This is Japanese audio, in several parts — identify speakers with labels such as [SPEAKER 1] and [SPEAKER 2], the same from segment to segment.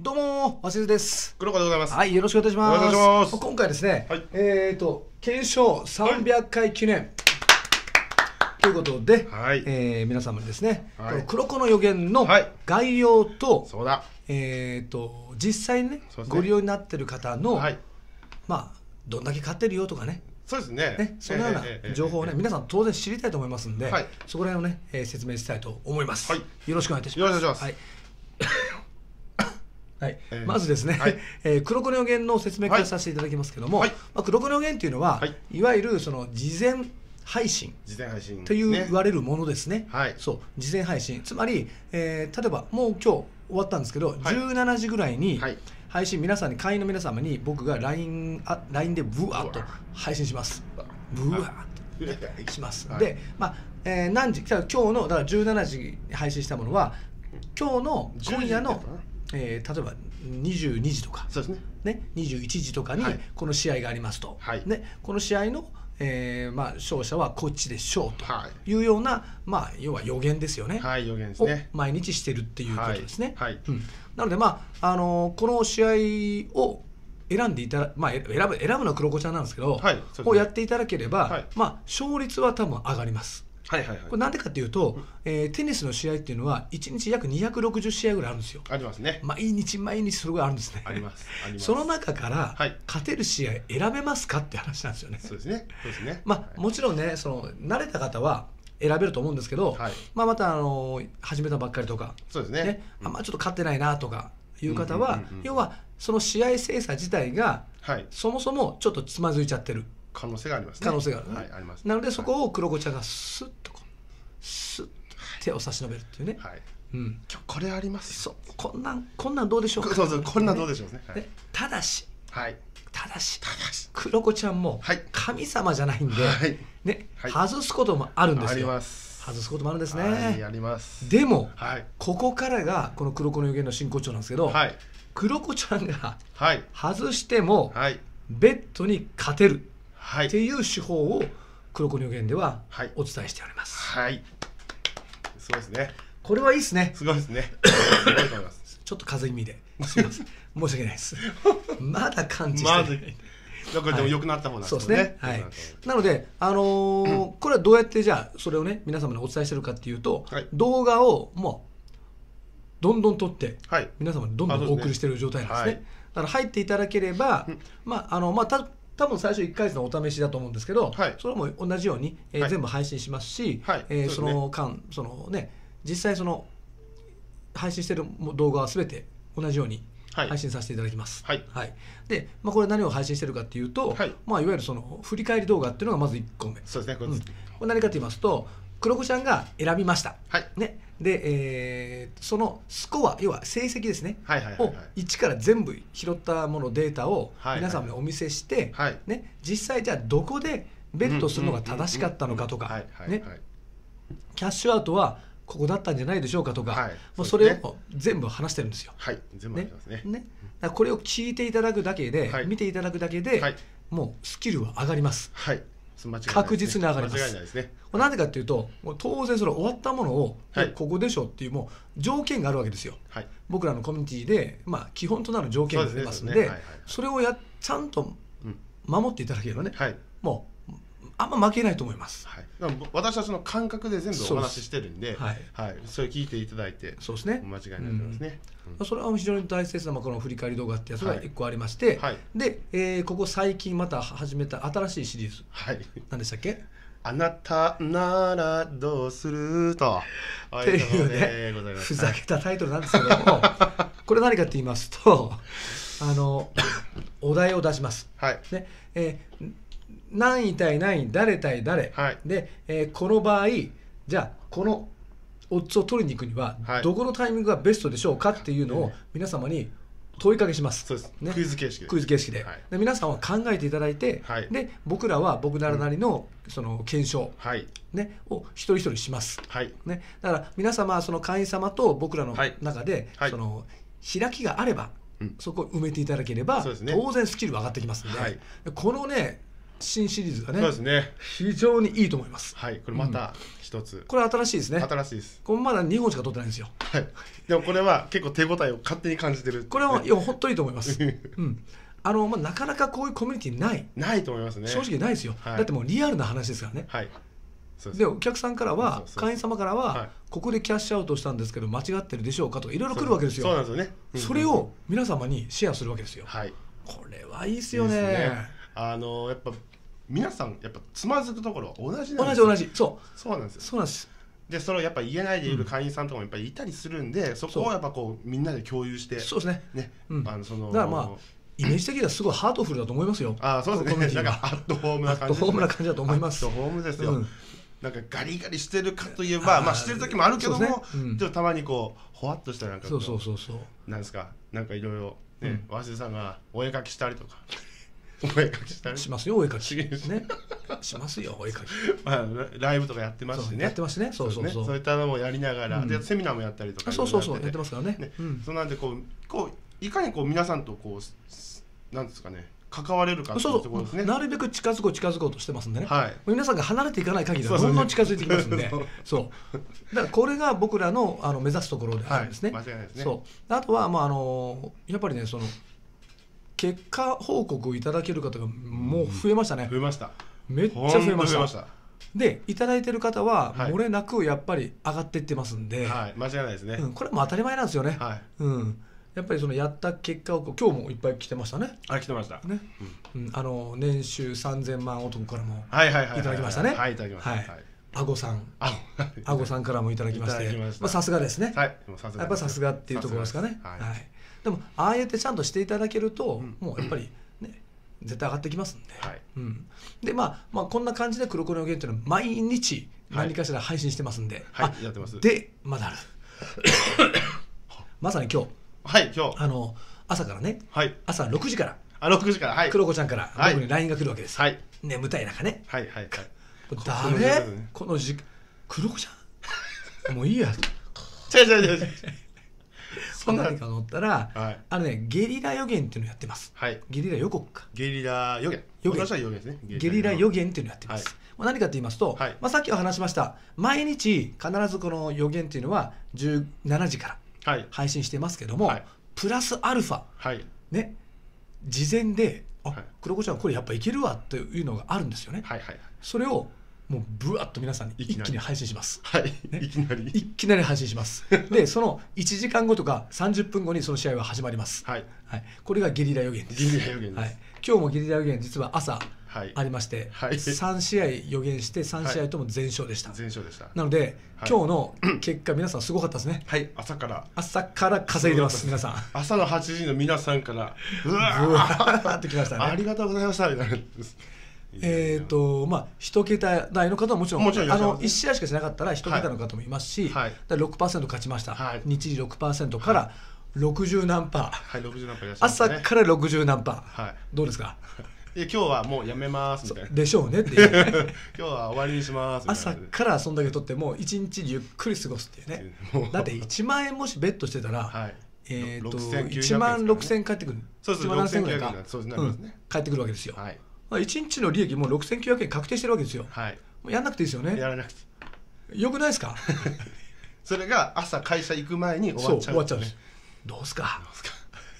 [SPEAKER 1] どうもわしずです黒子でございますはいよろしくお願いします今回ですね、はい、えっ、ー、と検証三百回記念、はい、ということで、はい、えー、皆様にですね、はい、この黒子の予言の概要と、そうだえっ、ー、と実際にね、ね、ご利用になってる方の、まあどんだけ買ってるよとかねそうですねねそのような情報をね、皆さん当然知りたいと思いますんで、そこら辺をね、えー、説明したいと思います、よろしくお願いいたします。よろしくお願いします、はいはい、えー、まずですね、はい、えー、黒子の予言の説明からさせていただきますけども、はい、まあ、黒子の予言というのは、はい、いわゆるその事前配信
[SPEAKER 2] 事前配信、ね、と言
[SPEAKER 1] われるものですね、はい、そう事前配信つまり、えー、例えばもう今日終わったんですけど、はい、17時ぐらいに、配信皆さんに会員の皆様に僕が LINE, あ LINE でブワーッと配信しますブワーッとします、はい、で、まあえー、何時今日のだから17時配信したものは今日の今夜のえー、例えば22時とかそうですね、ね、21時とかにこの試合がありますと、はい、ね、この試合の、えーまあ、勝者はこっちでしょうというような、はい、まあ、要は予言ですよね,、はい、予言ですね毎日してるっていうことですね。はい、はい、うん、なので、まああのー、この試合を選んでいたまあ、選ぶ選ぶのは黒子ちゃんなんですけど、はい、ね、をやっていただければ、まあ、勝率は多分上がります。はいはいはい、これなんでかっていうと、うん、えー、テニスの試合っていうのは1日約260試合ぐらいあるんですよありますね毎日毎日それぐらいあるんですねありますその中から、はい、勝てる試合選べますかって話なんですよねそうですねそうですね、まあ、もちろんねその慣れた方は選べると思うんですけど、はい、まあ、また、あの始めたばっかりとかそうですね、ねうん、あんまちょっと勝ってないなとかいう方は、要はその試合精査自体が、はい、そもそもちょっとつまずいちゃってる可能性がありますね可能性があるね、はい、あります、なのでそこを黒子ちゃんがスッとこうスッと手を差し伸べるっていうね、はい、うん、今日これありますそうこんなんこんなんどうでしょうかそうそうこんなんどうでしょうね、はい、ただし、はい、ただしただし黒子ちゃんも神様じゃないんで、はいね、はい、外すこともあるんですよあります外すこともあるんですね、はい、りますでも、はい、ここからがこの黒子の予言の真骨頂なんですけど、はい、黒子ちゃんが外しても、はい、ベッドに勝てるはい、っていう手法を黒子乳言ではお伝えしております。はい、そうですね。これはいいですね。すごいですね。ちょっと風邪気味で。申し訳ないです。まだ感じしてない。だからでも良くなった方なんですね。はい。なので、あのこれはどうやってじゃあそれをね皆様にお伝えしてるかっていうと、動画をもうどんどん撮って、はい、皆様にどんどんお送りしてる状態なんですね。だから入っていただければ、まああのまあた多分最初1回月のお試しだと思うんですけど、はい、それも同じように、えー、はい、全部配信しますし、はい、えーね、その間そのね実際その配信してる動画は全て同じように配信させていただきます。はい、はい、で、まあ、これ何を配信してるかっていうと、はいまあ、いわゆるその振り返り動画っていうのがまず1個目。そうですね、これ、何かと言いますと黒子ちゃんが選びました、はい、ね、で、えー、そのスコア要は成績ですね、はいはいはいはい、を1から全部拾ったものデータを皆さんにお見せして、はいはい、ね、実際じゃあどこでベットするのが正しかったのかとかキャッシュアウトはここだったんじゃないでしょうかとか、はい、もうそれを全部話してるんですよ。はい、全部話しますね。ね、ね、これを聞いていただくだけで、見ていただくだけで、もうスキルは上がります。はい確実に上がります。な、ねはぜかっていうと、もう当然その終わったものを、はい、ここでしょっていうもう条件があるわけですよ。はい、僕らのコミュニティでまあ基本となる条件がりますんで、それをやちゃんと守っていただければね、もうあんま負けないと思います、はい、私たちの感覚で全部お話ししてるんではい、はい、それ聞いていただいてそうですね間違いないと思いますね、うん、それは非常に大切な、まあ、この振り返り動画ってやつが一個ありまして、はい、で、えー、ここ最近また始めた新しいシリーズ、はい、何でしたっけあなたならどうすると。っていうね、ふざけたタイトルなんですけども、これ何かって言いますと、あの、お題を出します。はい。ね、えー何位対何位誰対誰、はい、で、えー、この場合じゃあこのオッズを取りに行くには、はい、どこのタイミングがベストでしょうかっていうのを皆様に問いかけします。クイズ形式で。クイズ形式ではい、で皆さんは考えていただいて、はい、で僕らは僕らなりの、うん、その検証、はいね、を一人一人します。はいね、だから皆様はその会員様と僕らの中で、はい、その開きがあれば、そこを埋めていただければ、当然スキルは上がってきますので、はい、このね新シリーズがねそうですね非常にいいと思いますはいこれまた一つ、うん、これ新しいですね新しいですこれまだ2本しか取ってないんですよ、はい、でもこれは結構手応えを勝手に感じてるこれは本当といいと思います、うんあのまあ、なかなかこういうコミュニティないないと思いますね正直ないですよ、はい、だってもうリアルな話ですからね、はい、でお客さんからは会員様からは、ここでキャッシュアウトしたんですけど間違ってるでしょうかとかいろいろ来るわけですよそうなんですよね、それを皆様にシェアするわけですよ、はい、これはいいですよねあのやっぱ
[SPEAKER 2] 皆さんやっぱつまずくところ同じなん同ですじ同じそうそうなんですよそうなんですでそれをやっぱ言えないでいる会員さんとかもやっぱりいたりするんで、そこをやっぱこうみんなで共有してそうですねね、うんあのそのだからまあイメージ的にはすごいハートフルだと思いますよあそうですコミュねニなんかアットホームな感じね、アットホームな感じだと思いますアットホームですよ、うんなんかガリガリしてるかといえばあまあしてる時もあるけども、でねうんちょっとたまにこうほわっとしたなんかこそうそうそうそうなんですかなんかいろいろね、鷲津さんがお絵描きしたりとかお絵描きしたりしますよお絵描きねしますよお絵描きまあライブとかやってますしねやってますねそうそうそうそういったのもやりながら、でセミナーもやったりとかそうそうそうやってますからねね、そうなんでこうこういかにこう皆さんとこうなんですかね関われるかっていうところです
[SPEAKER 1] ねなるべく近づこう近づこうとしてますんでね、はい、皆さんが離れていかない限りはどんどん近づいてきますんでそうだからこれが僕らのあの目指すところであるんですね、はい、間違いないですねそうあとは、まあ、あのやっぱりねその結果報告をいただける方がもう増えましたね、うん、増えましためっちゃ増えましたでいただいてる方は、も漏れなくやっぱり上がっていってますんで、はい、間違いないですね、うん、これも当たり前なんですよね、はい、うんやっぱりそのやった結果を今日もいっぱい来てましたね。あ来てました。ね、うん、あの年収三千万男からもいただきましたね。はいいただきました。はい。あごさん、あごさんからもいただきまして、まあさすがですね。はい、やっぱさすがっていうところですかね。はいでもああやってちゃんとしていただけると、もうやっぱりね絶対上がってきますんで、はい、うん、で、まあ、まあこんな感じで「黒子の予言」っていうのは毎日何かしら配信してますんで、はい、はい、やってますでまだあるまさに今日はい今日あの朝からね、はい、朝6時からあ6時からはい黒子ちゃんから僕に LINE が来るわけです、はい、眠たい中ねはいはいはいこの時黒子ちゃんもういいや違う違う違う違うその何か乗ったら、はい、あのねゲリラ予言っていうのやってます、はい、ゲリラ予告かゲリラ予言予言予言ですねゲリラ予言っていうのをやってます、はい、何かと言いますと、はい、まあ、さっきは話しました毎日必ずこの予言っていうのは十七時から配信してますけども、プラスアルファ、はい、ね事前であ、はい、黒子ちゃんこれやっぱいけるわっていうのがあるんですよね、はいはい、それをもうぶわっと皆さんに一気に配信します。はい、ね、いきなり。いきなり配信します。で、その1時間後とか30分後にその試合は始まります。はい。はい、これがゲリラ予言です。ゲリラ予言はい。今日もゲリラ予言、実は朝、はい、ありまして、はい、3試合予言して、3試合とも全勝でした。全勝でした。なので、はい、今日の結果、皆さんすごかったですね。はい、朝から。朝から稼いでます、皆さん。朝の8時の皆さんから、うわーってきましたね。ありがとうございました、みたいな。えーとまあ、1桁台の方はもちろんちろん、あの1試合しかしなかったら1桁の方もいますし、はい、だ6%勝ちました、はい、日時6%から60何パ
[SPEAKER 2] ー、
[SPEAKER 1] 朝から60何パー、はい、どうですか今日はもうやめますみたいなでしょうねっていう、ね、今日は終わりにします朝からそんだけ取っても一1日ゆっくり過ごすっていうねだって1万円もしベットしてたら、はいえーと、と1万6000円返ってくる1万7千0 0円ぐらいか、返ってくるわけですよ、はいまあ、1日の利益もう6900円確定してるわけですよ、はい、もうやんなくていいですよねやらなくてよくないですか それが朝会社行く前に終わっちゃう終わっちゃうねどうすかどうすか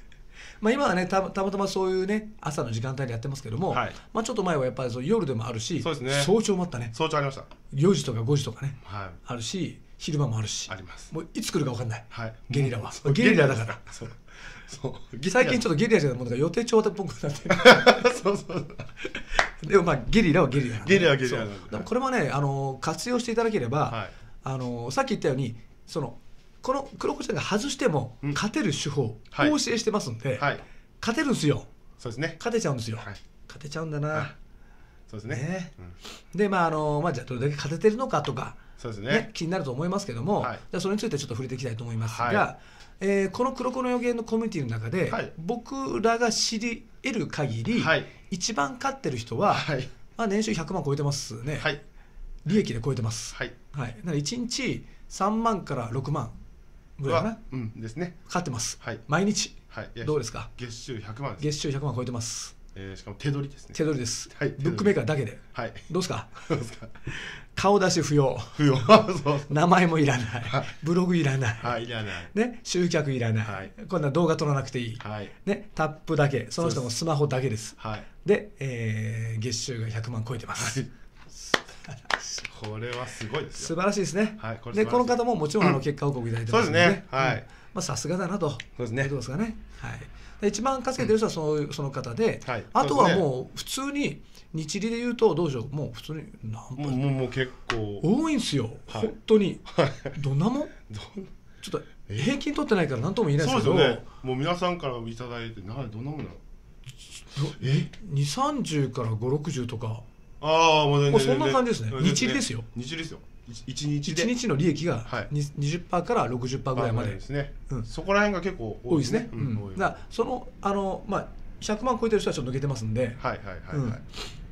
[SPEAKER 1] まあ今はねたたまたまそういうね朝の時間帯でやってますけども、はい、まあちょっと前はやっぱりそう夜でもあるしそうです、ね、早朝もあったね早朝ありました4時とか5時とかね、はい、あるし昼間もあるしありますもういつ来るか分かんない、はい、ゲリラは ゲリラだからそう 最近ちょっとゲリラじゃないものが予定調っぽくなって そうそうでもまあゲリラはゲリラ、ね、ゲリラはゲリラ、これもねあの活用していただければ、はい、あのさっき言ったようにそのこの黒子ちゃんが外しても勝てる手法をお、う教えしてますんで、はい、勝てるんですよそうですね勝てちゃうんですよ、はい、勝てちゃうんだな、そうですね、ねうん、でまああの、まあ、じゃあどれだけ勝ててるのかとかそうですね、ね、気になると思いますけども、じゃあそれについてちょっと触れていきたいと思いますが、えー、この黒子の予言のコミュニティの中で、はい、僕らが知り得る限り、はい、一番勝ってる人は、はい、まあ、年収100万超えてますね、利益で超えてます、はいはい、な1日3万から6万ぐらいかな、うんですね、勝ってます、毎日、どうですか月収100万月収100万超えてますえー、しかも手取りですね手取りです、はい、ブックメーカーだけで、はい、どうですか顔出し不要不要 名前もいらない、はい、ブログいらない,、はいいらないね、集客いらない、はい、こんな動画撮らなくていい、はいね、タップだけその人のスマホだけですでえー、月収が100万超えてます、はいこれはすごいです素晴らしいですね。はい、こでこの方ももちろんあの結果報告いただいてますで、ね、はい。まあさすがだなと。そうですね。どうですかね。はい。一番稼げてる人はその,、その方で、はい、あとはもう普通に日理で言うとどうしょうもう普通に何もももう結構多いんですよ、はい、本当に、どんなもんちょっと平均取ってないから何とも言えないですけど、ね、
[SPEAKER 2] もう皆さんから頂いてなどんなもんだろう
[SPEAKER 1] え二三十から五六十とかああもうもうそんな感じですね日利ですよ
[SPEAKER 2] 日利ですよ一日で1日の利益が
[SPEAKER 1] 二十パーから六十パーぐらいまでですね、うん、そこら辺が結構多いですね、うん、だそのあの、まあ、百万超えてる人はちょっと抜けてますんではいはいはい、はい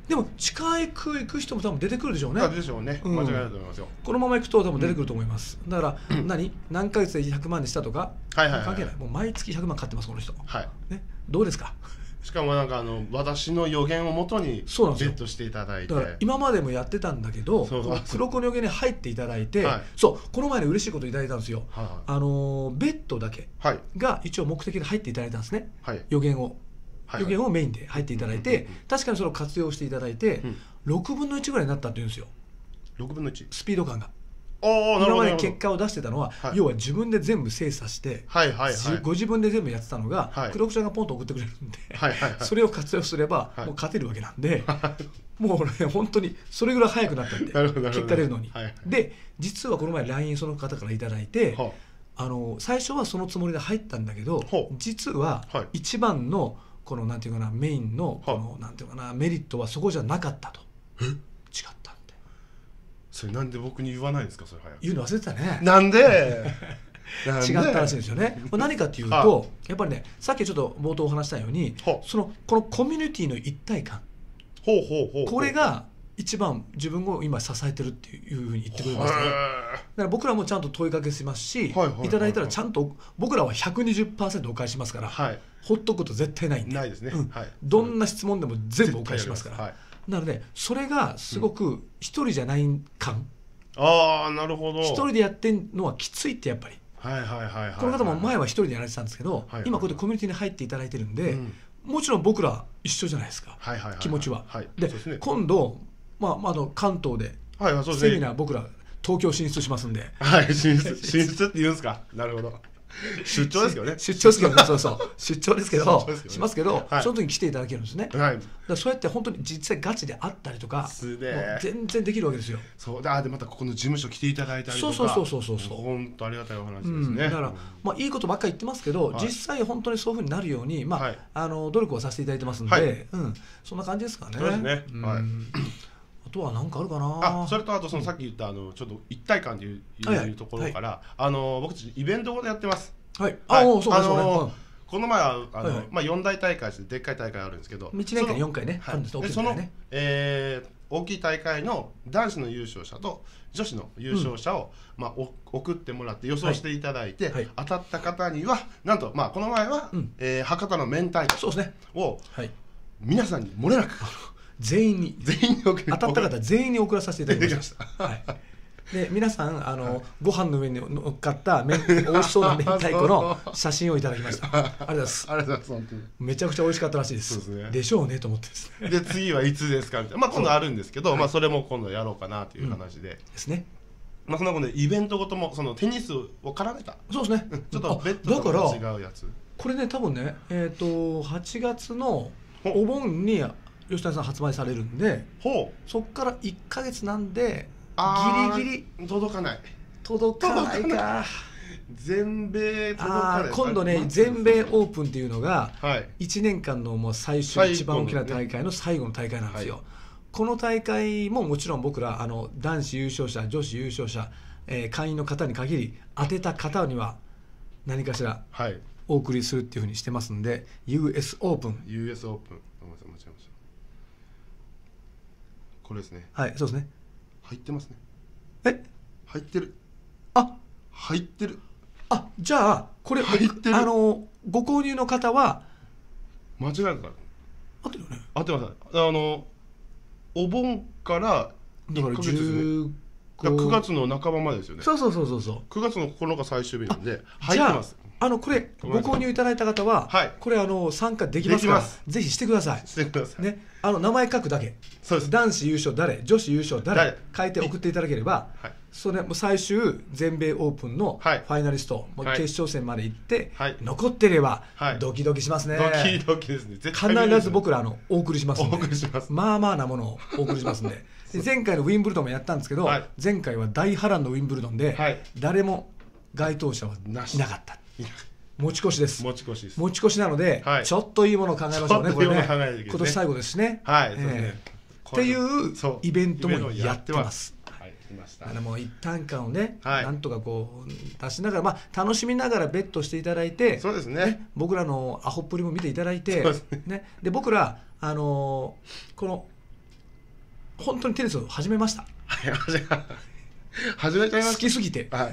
[SPEAKER 1] でも近い区行く人も多分出てくるでしょうね。でしょうね。間違いないと思いますよ。このまま行くと多分出てくると思います。だから何何ヶ月で百万でしたとか関係ない。もう毎月百万買ってますこの人。はい。ねどうですか。しかもなんかあの私の予言をもとにベット
[SPEAKER 2] していただいてだから
[SPEAKER 1] 今までもやってたんだけど黒子の予言に入っていただいて、はい、そうこの前に嬉しいこといただいたんですよ、はいはい、あのベッドだけが一応目的で入っていただいたんですね、はい、予言を、はいはい、予言をメインで入っていただいて、確かにそれを活用していただいて、うん、6分の1ぐらいになったって言うんですよ6分の 1? スピード感が。今まで結果を出してたのは、はい、要は自分で全部精査して、はいはいはい、ご自分で全部やってたのが、はい、黒子ちゃんがポンと送ってくれるんで、はいはいはい、それを活用すれば、もう勝てるわけなんで、もう、ね、本当にそれぐらい早くなったんで結果出るのに。はいで実はこの前 LINE その方から頂いて。あの最初はそのつもりで入ったんだけど実は一番のこのなんていうかなメインのこのなんていうかなメリットはそこじゃなかったと違っ
[SPEAKER 2] たそれなんで僕に言わないんですかそれ早く言うの忘れてた
[SPEAKER 1] ねなんで 違ったらしいんですよね。これ何かというと、やっぱりね、さっきちょっと冒頭お話したように、そのこのコミュニティの一体感、ほうほうほうこれが一番自分を今支えてるっていうふうに言ってくれましたね。だから僕らもちゃんと問いかけしますし、はいはい、いただいたらちゃんと僕らは120%お返しますから、はい、ほっとくと絶対ないんで。ないですね。うんはい、どんな質問でも全部お返しますから。はいなのでそれがすごく一人じゃない感、ああなるほど一人でやってんのはきついってやっぱり
[SPEAKER 2] はいはい
[SPEAKER 1] はいこの方も前は一人でやられてたんですけど、はいはい今こうやってコミュニティに入っていただいてるんで、うんもちろん僕ら一緒じゃないですか、はいはいはいはい気持ちは。はいででね今度、まあ、まああの関東ではいそうセミナー僕ら東京進出しますんで。はい進出進出って言うんですかなるほど出張ですよね出張ですけど、ね、そうそう出張ですけど、ね、しますけど、はい、その時に来ていただけるんですね、はい、だそうやって本当に実際ガチで会ったりとか全然できるわけですよそうであでまたここの事務所来ていただいたりとかそうそうそうそうそう本当ありがたいお話ですね、うん、だから、まあ、いいことばっかり言ってますけど、はい、実際本当にそういうふうになるように、まあ、はい、あの努力をさせていただいてますので、うん、そんな感じですかねそうですね、はいとは何かあるかなあそれとあとそ
[SPEAKER 2] のさっき言ったあのちょっと一体感という,、いうところから、あの僕たちイベントごとやってます。はい、あ、そうこの前はあの、まあ、4大大会してでっかい大会あるんですけど道年間4回ねはい、でその、え大きい大会の男子の優勝者と女子の優勝者を、まあ、送ってもらって予想していただいて、当たった方にはなんと、まあ、この前は、うえ博多の明太子そうです、ね、を、皆さんにもれなく全員に
[SPEAKER 1] 全員送当たった方全員に送らさせていただきました。はいで皆さんあの、はい、ご飯の上に乗っかっため美味しそうな明太子の 写真をいただきました ありがとうございますありがとうございますめちゃくちゃ美味しかったらしいですで、ね、しょうねと思って
[SPEAKER 2] で、ね、次はいつですかみたいなまあ今度あるんですけど、まあそれも今度やろうかなという話で、う
[SPEAKER 1] ん、ですねまあそんなことでイベントごともそのテニスを絡めたそうですね、ちょっとベッドと違うやつこれね多分ねえっ、ー、と8月のお盆に吉谷さん発売されるんでほうそこから1か月なんでギリギリ届かない届かないか全米届かない今度ね全米オープンっていうのが1年間のもう最終一番大きな大会の最後の大会なんですよ、この大会ももちろん僕らあの男子優勝者女子優勝者、えー、会員の方に限り当てた方には何かしらお送りするっていうふうにしてますんで、US オープン
[SPEAKER 2] US オープンごめんなさい間違えましたこれですねはいそうですね入ってますねえ入ってるあ入ってる
[SPEAKER 1] あじゃあこれ入ってるあのご購入の方
[SPEAKER 2] は間違いなく合ってるよね合ってますあのお盆からだ1ヶ月ですねだから9月の半ばまでですよねそうそうそうそうそう9月の9日最終日なんで入ってますあのこれご購入いただいた方は、はい、
[SPEAKER 1] これあの参加できますからぜひしてくださいしてください、ね、あの名前書くだけそうです男子優勝誰女子優勝誰書いて送っていただければ、はい、それもう最終全米オープンのファイナリスト、もう決勝戦まで行って、はい、残ってればドキドキしますね、ドキド
[SPEAKER 2] キですね必ず僕
[SPEAKER 1] らあのお送りしますんでお送りしますまあまあなものをお送りしますんで 前回のウィンブルドンもやったんですけど、前回は大波乱のウィンブルドンで、誰も該当者はいなかった持ち越しです持ち越しです持ち越しなので、はい、ちょっといいものを考えましょうねこれね、ね、今年最後ですねはい、えー、っていうイベントもやってますあのもう一旦感をね、はい、なんとかこう出しながら、まあ、楽しみながらベットしていただいてそうですね、ね僕らのアホっぷりも見ていただいてね、ねで僕ら、あのー、この本当にテニスを始めました。はい、始めちゃいまし好きすぎて、はい、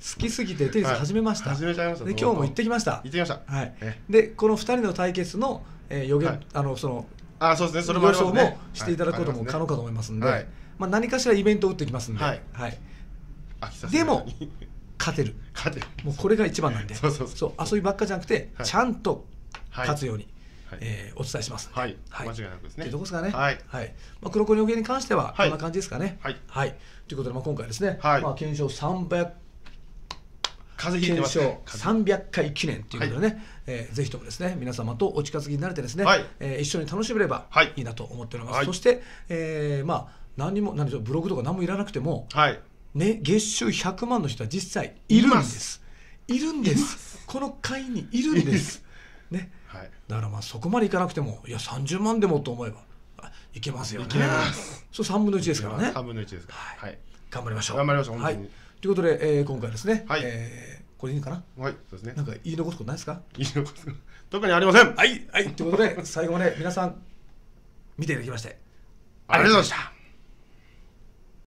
[SPEAKER 1] 好きすぎてテニス始めました、はい、始めちゃいましたで今日も行ってきました行ってきました、はい、でこの二人の対決の、えー、予言、はい、あのそのあそうですねそれも、ね、予想もしていただくことも可能かと思いますんで、はい、まあ、何かしらイベントを打ってきますんで、はいでも勝てる勝てるもうこれが一番なんで そうそうそう遊びばっかじゃなくて、ちゃんと勝つように、はい、えー、お伝えします。はい、はい、間違いなくですね。といとこですかね。はい、はい、まあ、黒子の予言に関しては、こんな感じですかね。はい、はい、ということで、まあ、今回ですね、はい、まあ、検証三百風邪ひいてます、ね、300回記念ということでね、はい、えー、ぜひともですね皆様とお近づきになれてですね、はい、えー、一緒に楽しめればいいなと思っております、はい、そして、えー、まあ何も何ブログとか何もいらなくても、はいね、月収100万の人は実際いるんですいるんですこの会にいるんですね、はい、だからまあそこまでいかなくてもいや30万でもと思えばいけますよねいけますそう3分の1ですからね3分の1ですから、はい、頑張りましょう頑張りましょう本当に、はいということで、えー、今回ですね、はい、えー、これいいかなはい、そうですね。なんか言い残すことないですか言い残す特にありませんはい、はい、ということで、最後まで皆さん、見ていただきまして、ありがとうございました。